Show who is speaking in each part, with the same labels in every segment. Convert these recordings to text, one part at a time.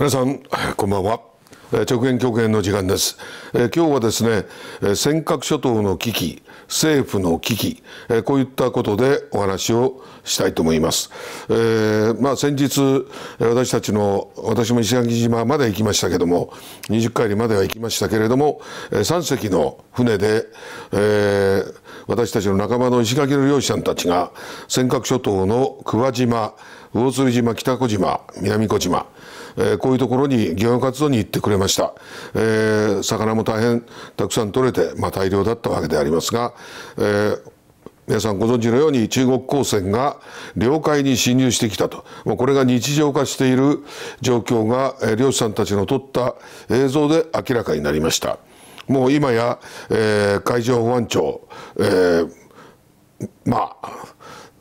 Speaker 1: 皆さんこんばんは直言極言の時間です、え今日はですね、尖閣諸島の危機政府の危機、えこういったことでお話をしたいと思います、えー、まあ先日私たちの私も石垣島まで行きましたけども20回にまでは行きましたけれども、3隻の船で、えー、私たちの仲間の石垣の漁師さんたちが尖閣諸島の桑島魚釣島北小島南小島えー、こういうところに漁業活動に行ってくれました、えー、魚も大変たくさん取れて、まあ、大量だったわけでありますが、えー、皆さんご存知のように中国航船が領海に侵入してきたともうこれが日常化している状況が漁師さんたちの撮った映像で明らかになりましたもう今や、えー、海上保安庁、えー、まあ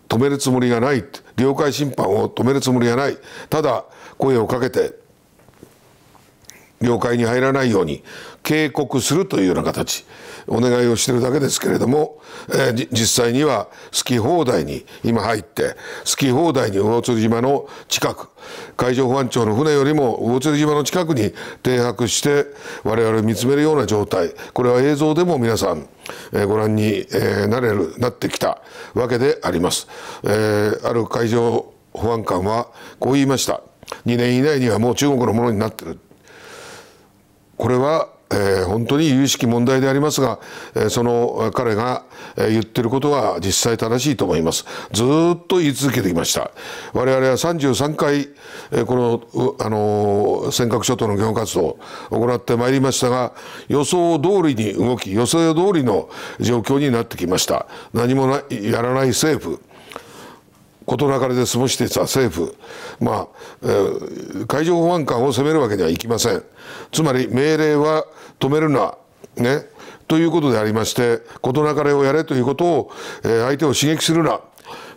Speaker 1: 止めるつもりがない領海侵犯を止めるつもりがないただ声をかけて領海に入らないように警告するというような形お願いをしてるだけですけれども、えー、実際には好き放題に今入って好き放題に魚釣島の近く海上保安庁の船よりも魚釣島の近くに停泊して我々を見つめるような状態これは映像でも皆さん、えご覧に、えなれるなってきたわけであります。えー、ある海上保安官はこう言いました。2年以内にはもう中国のものになってるこれは、えー、本当に有識問題でありますが、えー、その彼が言ってることは実際正しいと思いますずっと言い続けてきました我々は33回、えー、この、あのー、尖閣諸島の業務活動を行ってまいりましたが予想通りに動き予想通りの状況になってきました何もやらない政府事なかれで過ごしていた政府、まあえー、海上保安官を責めるわけにはいきませんつまり命令は止めるな、ね、ということでありまして事なかれをやれということを、えー、相手を刺激するな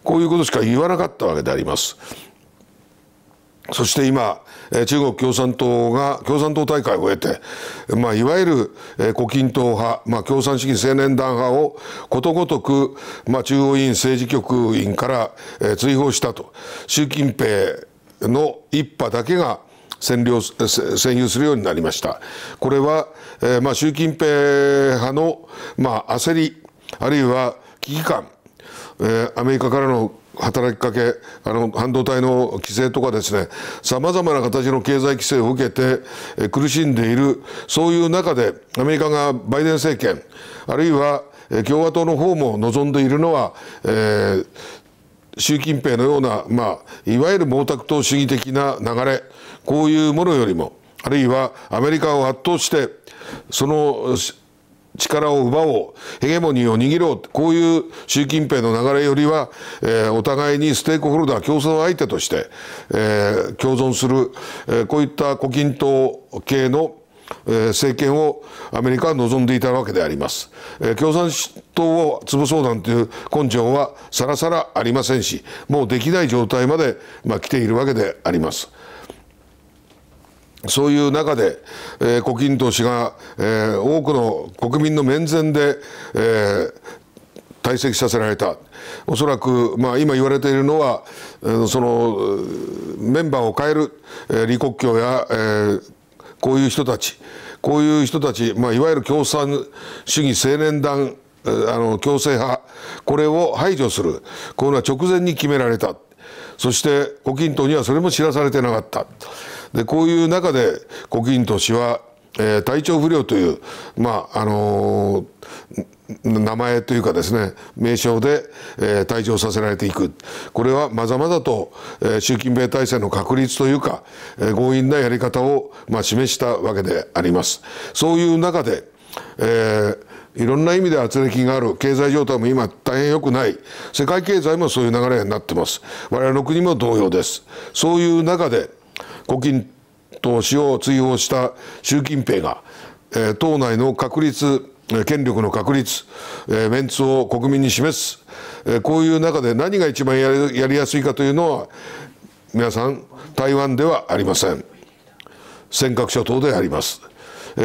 Speaker 1: こういうことしか言わなかったわけであります。そして今、中国共産党が共産党大会を終えて、まあ、いわゆる胡錦涛派、まあ、共産主義青年団派をことごとく、まあ、中央委員政治局員から追放したと習近平の一派だけが占領占有するようになりましたこれは、えまあ、習近平派の、まあ、焦りあるいは危機感、えアメリカからの働きかけあの半導体の規制とかですねさまざまな形の経済規制を受けて苦しんでいるそういう中でアメリカがバイデン政権あるいは共和党の方も望んでいるのは、えー、習近平のような、まあ、いわゆる毛沢東主義的な流れこういうものよりもあるいはアメリカを圧倒してその力を奪おう、ヘゲモニーを握ろう、こういう習近平の流れよりは、えー、お互いにステークホルダー競争相手として、えー、共存する、えー、こういった胡錦涛系の政権をアメリカは望んでいたわけであります。共産党を潰そうなんていう根性はさらさらありませんし、もうできない状態まで、まあ、来ているわけであります。そういう中で、えー、胡錦涛氏が、えー、多くの国民の面前で、えー、退席させられた。おそらく、まあ、今言われているのは、えー、そのメンバーを変える、えー、李克強や、えー、こういう人たち、こういう人たち、まあ、いわゆる共産主義青年団、あの共生派、これを排除する、こういうのは直前に決められた。そして胡錦涛にはそれも知らされてなかった。でこういう中で胡錦涛氏は、えー、体調不良という、まああのー名前というかですね名称で、えー、退場させられていくこれはまざまざと、えー、習近平体制の確立というか、えー、強引なやり方を、まあ、示したわけでありますそういう中で、えー、いろんな意味で圧力がある経済状態も今大変良くない世界経済もそういう流れになってます我々の国も同様ですそういう中で胡錦涛氏を追放した習近平が、えー、党内の確立権力の確立、えー、メンツを国民に示す、えー、こういう中で何が一番やりやりやすいかというのは皆さん台湾ではありません尖閣諸島であります。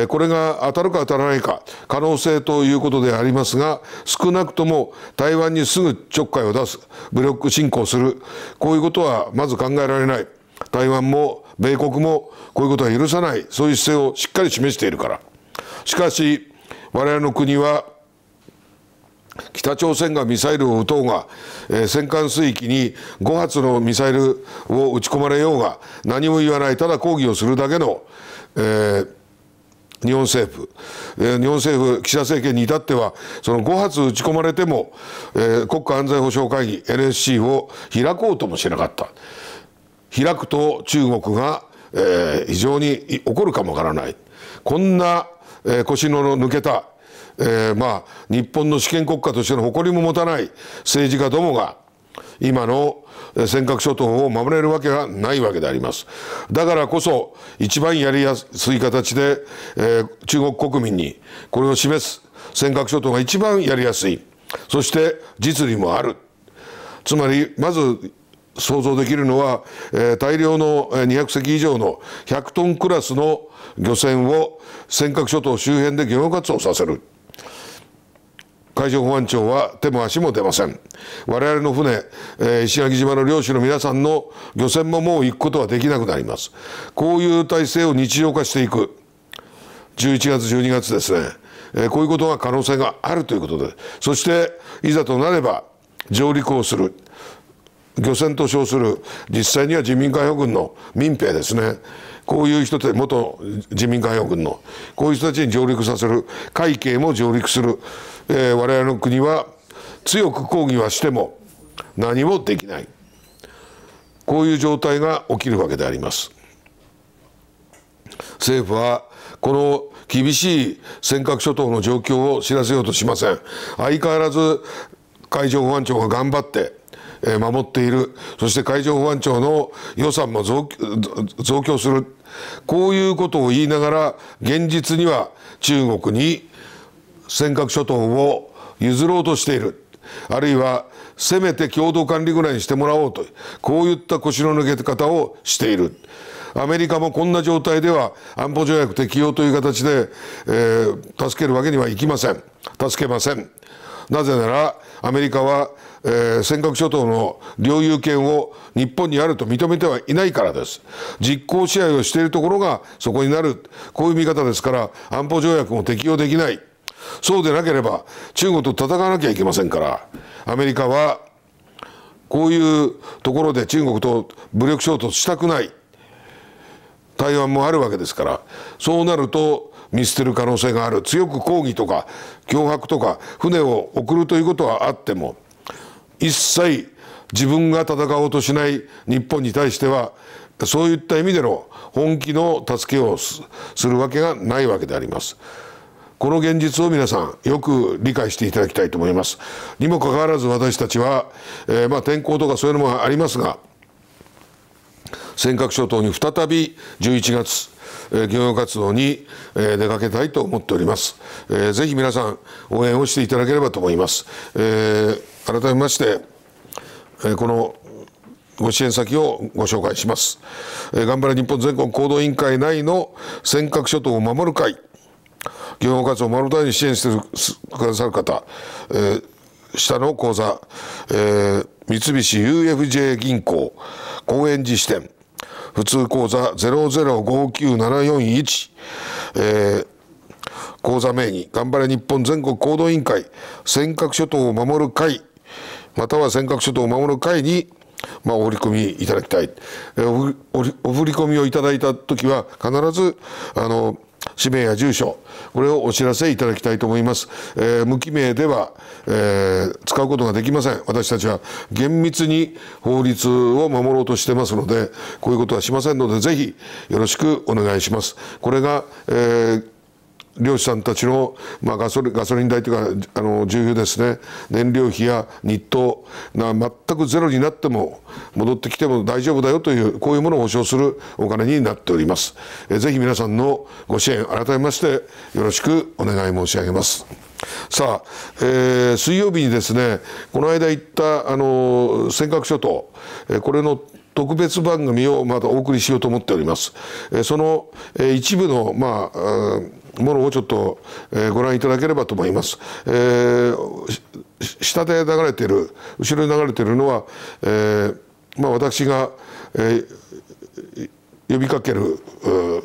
Speaker 1: これが当たるか当たらないか可能性ということでありますが少なくとも台湾にすぐちょっかいを出す武力侵攻するこういうことはまず考えられない台湾も米国もこういうことは許さない、そういう姿勢をしっかり示しているから。しかし、我々の国は、北朝鮮がミサイルを撃とうが、えー、戦艦水域に5発のミサイルを撃ち込まれようが何も言わないただ抗議をするだけの、えー、日本政府、えー、日本政府、岸田政権に至っては、その5発撃ち込まれても、えー、国家安全保障会議、NSC を開こうともしなかった。開くと中国が、えー、非常に起こるかもわからないこんな、えー、腰の抜けた、えー、まあ日本の主権国家としての誇りも持たない政治家どもが今の尖閣諸島を守れるわけがないわけであります。だからこそ一番やりやすい形で、えー、中国国民にこれを示す尖閣諸島が一番やりやすい。そして実利もある。つまりまず想像できるのは、えー、大量の200隻以上の100トンクラスの漁船を尖閣諸島周辺で漁業活動させる。海上保安庁は手も足も出ません。我々の船、えー、石垣島の漁師の皆さんの漁船ももう行くことはできなくなります。こういう体制を日常化していく。11月、12月ですね。えー、こういうことが可能性があるということで。そして、いざとなれば上陸をする。漁船と称する実際には自民海保軍の民兵ですねこういう人たち元自民海保軍のこういう人たちに上陸させる海警も上陸する、えー、我々の国は強く抗議はしても何もできないこういう状態が起きるわけであります政府はこの厳しい尖閣諸島の状況を知らせようとしません相変わらず海上保安庁が頑張って守っているそして海上保安庁の予算も増増強するこういうことを言いながら現実には中国に尖閣諸島を譲ろうとしているあるいはせめて共同管理ぐらいにしてもらおうとこういった腰の抜け方をしている。アメリカもこんな状態では安保条約適用という形で、えー、助けるわけにはいきません。助けません。なぜならアメリカはえー、尖閣諸島の領有権を日本にあると認めてはいないからです。実効支配をしているところがそこになる。こういう見方ですから安保条約も適用できない。そうでなければ中国と戦わなきゃいけませんから、アメリカはこういうところで中国と武力衝突したくない。台湾もあるわけですから、そうなると見捨てる可能性がある。強く抗議とか脅迫とか船を送るということはあっても、一切自分が戦おうとしない日本に対してはそういった意味での本気の助けをするわけがないわけであります。この現実を皆さんよく理解していただきたいと思います。にもかかわらず私たちは、えー、まあ天候とかそういうのもありますが尖閣諸島に再び11月、えー、漁業活動に、えー、出かけたいと思っております。えー、ぜひ皆さん応援をしていただければと思います。えー改めまして、えこのご支援先をご紹介します。えー、頑張れ日本全国行動委員会内の尖閣諸島を守る会、漁業活動を守るために支援してくださる方、えー、下の口座、えー、三菱 UFJ 銀行、高円寺支店、普通口座0059741、えー、口座名義、頑張れ日本全国行動委員会、尖閣諸島を守る会または尖閣諸島を守る会に、まあ、お振り込みいただきたい。おおお振り込みをいただいた時は、必ず、あの、氏名や住所、これをお知らせいただきたいと思います。えー、無記名では、えー、使うことができません。私たちは厳密に法律を守ろうとしてますので、こういうことはしませんので、ぜひよろしくお願いします。これが、えー漁師さんたちの、まあ、ガソリガソリン代というかあの重油ですね燃料費や日当が全くゼロになっても戻ってきても大丈夫だよというこういうものを保証するお金になっておりますえぜひ皆さんのご支援改めましてよろしくお願い申し上げますさあ、えー、水曜日にですねこの間行ったあの尖閣諸島、えこれの特別番組をまたお送りしようと思っております。えその、え一部の、まあ、ものをちょっと、えご覧いただければと思います。えー、下で流れてる、後ろに流れているのは、えー、まあ、私が、えー、呼びかける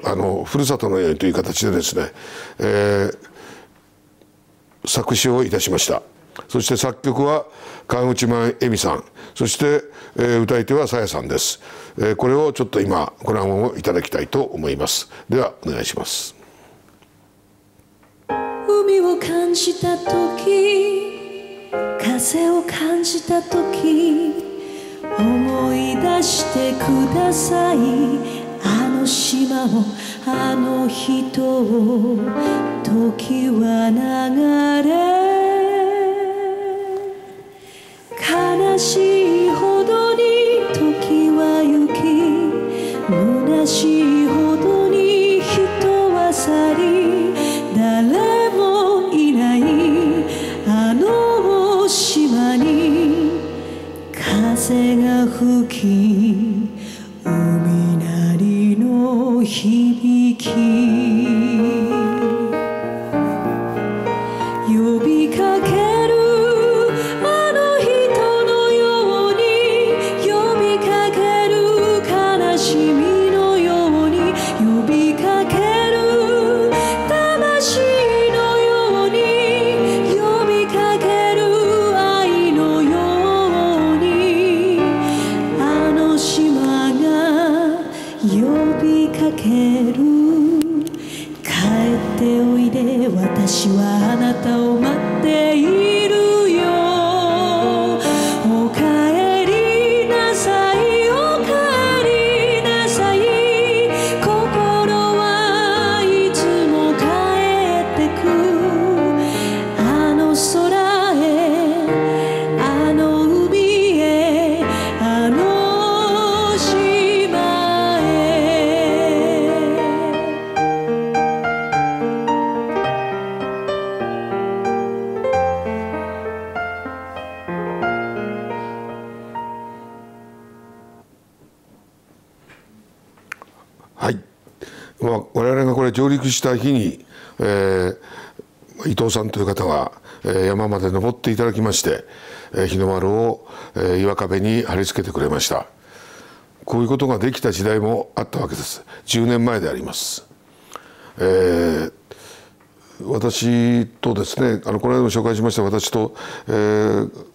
Speaker 1: あのふるさとのようにという形でですね、え作詞をいたしました。そして作曲は川口満恵美さん、そして、えー、歌い手はさやさんです、えー、これをちょっと今ご覧をいただきたいと思いますではお願いします
Speaker 2: 海を感じた時風を感じた時思い出してくださいあの島をあの人を時は流れしいほどに時は行き虚しい
Speaker 1: 陸した日に、えー、伊藤さんという方がえ山まで登っていただきましてえ日の丸をえ岩壁に貼り付けてくれましたこういうことができた時代もあったわけです10年前であります、えー、私とですねあのこの間も紹介しました私と、えー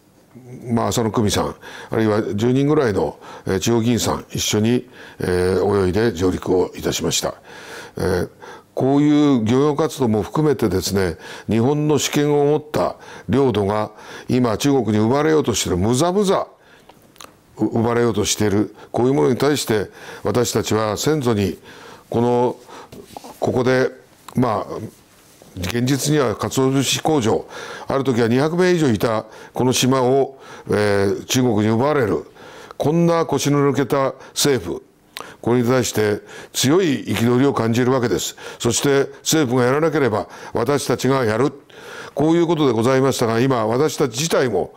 Speaker 1: まあ、浅野久美さんあるいは10人ぐらいの地方議員さん一緒に、えー、泳いで上陸をいたしました、えー、こういう漁業活動も含めてですね、日本の主権を持った領土が今中国に生まれようとしている、むざむざ生まれようとしている、こういうものに対して私たちは先祖にこの、ここで、まあ、現実には鰹節工場ある時は200名以上いたこの島を、えー、中国に奪われるこんな腰の抜けた政府これに対して強い憤りを感じるわけです。そして政府がやらなければ私たちがやる。こういうことでございましたが、今私たち自体も、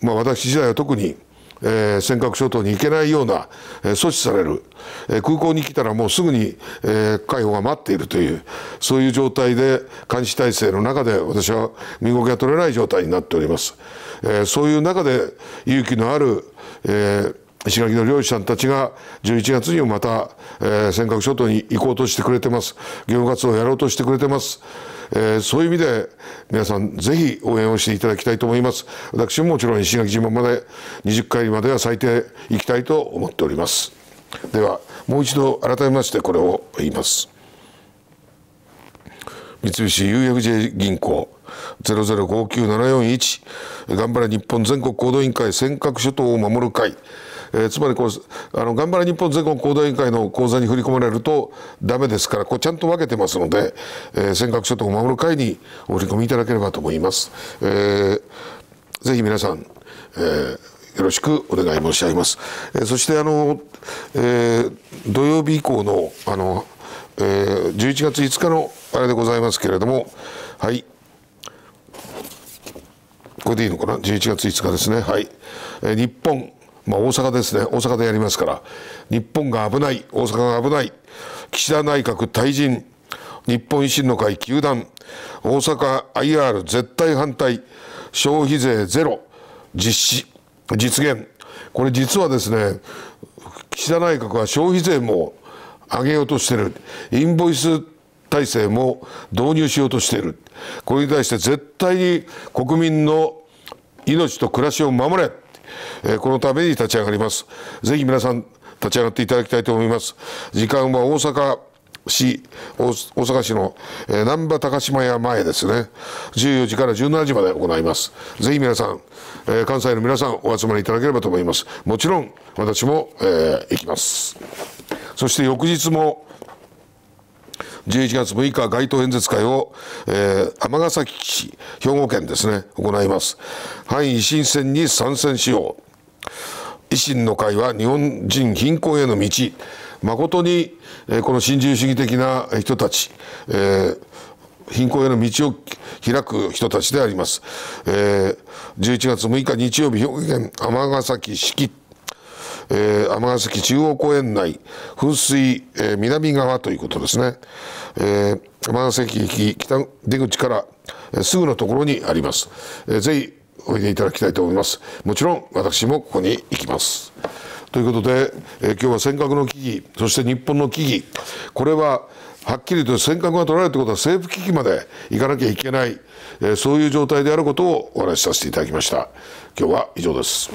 Speaker 1: まあ私自体は特に、えー、尖閣諸島に行けないような、えー、阻止される、えー、空港に来たらもうすぐに、えー、解放が待っているというそういう状態で監視体制の中で私は身動きが取れない状態になっております、えー、そういう中で勇気のある、えー石垣の漁師さんたちが11月にもまた、えー、尖閣諸島に行こうとしてくれてます業務活動をやろうとしてくれてます、えー、そういう意味で皆さんぜひ応援をしていただきたいと思います私ももちろん石垣島まで20回までは最低行きたいと思っておりますではもう一度改めましてこれを言います三菱 UFJ 銀行0059741頑張れ日本全国行動委員会尖閣諸島を守る会えー、つまりこうあの頑張れ日本全国行動委員会の口座に振り込まれるとダメですからこうちゃんと分けてますので、えー、尖閣諸島を守る会にお振り込みいただければと思います。えー、ぜひ皆さん、えーよろしくお願い申し上げます。えー、そしてあの、えー、土曜日以降のあの、えー、11月5日のあれでございますけれども、はい。これでいいのかな ?11 月5日ですね。はい。えー、日本まあ、大阪ですね大阪でやりますから日本が危ない大阪が危ない岸田内閣退陣日本維新の会球団大阪 IR 絶対反対消費税ゼロ実施実現これ実はですね岸田内閣は消費税も上げようとしてるインボイス体制も導入しようとしているこれに対して絶対に国民の命と暮らしを守れえー、このために立ち上がります。ぜひ皆さん立ち上がっていただきたいと思います。時間は大阪市、大阪市の、えー、南波高島屋前ですね。14時から17時まで行います。ぜひ皆さん、えー、関西の皆さんお集まりいただければと思います。もちろん私も、えー、行きます。そして翌日も、11月6日街頭演説会を、えー、尼崎市、兵庫県ですね、行います。反維新戦に参戦しよう。維新の会は日本人貧困への道。誠に、えー、この新自由主義的な人たち、えー、貧困への道を開く人たちであります。えー、11月6日日曜日、兵庫県尼崎市えー、尼崎中央公園内噴水、えー、南側ということですね、えー、尼崎駅北出口から、えー、すぐのところにあります、えー、ぜひおいでいただきたいと思いますもちろん私もここに行きますということで、えー、今日は尖閣の危機そして日本の危機これははっきりと尖閣が取られるということは政府危機まで行かなきゃいけない、えー、そういう状態であることをお話しさせていただきました今日は以上です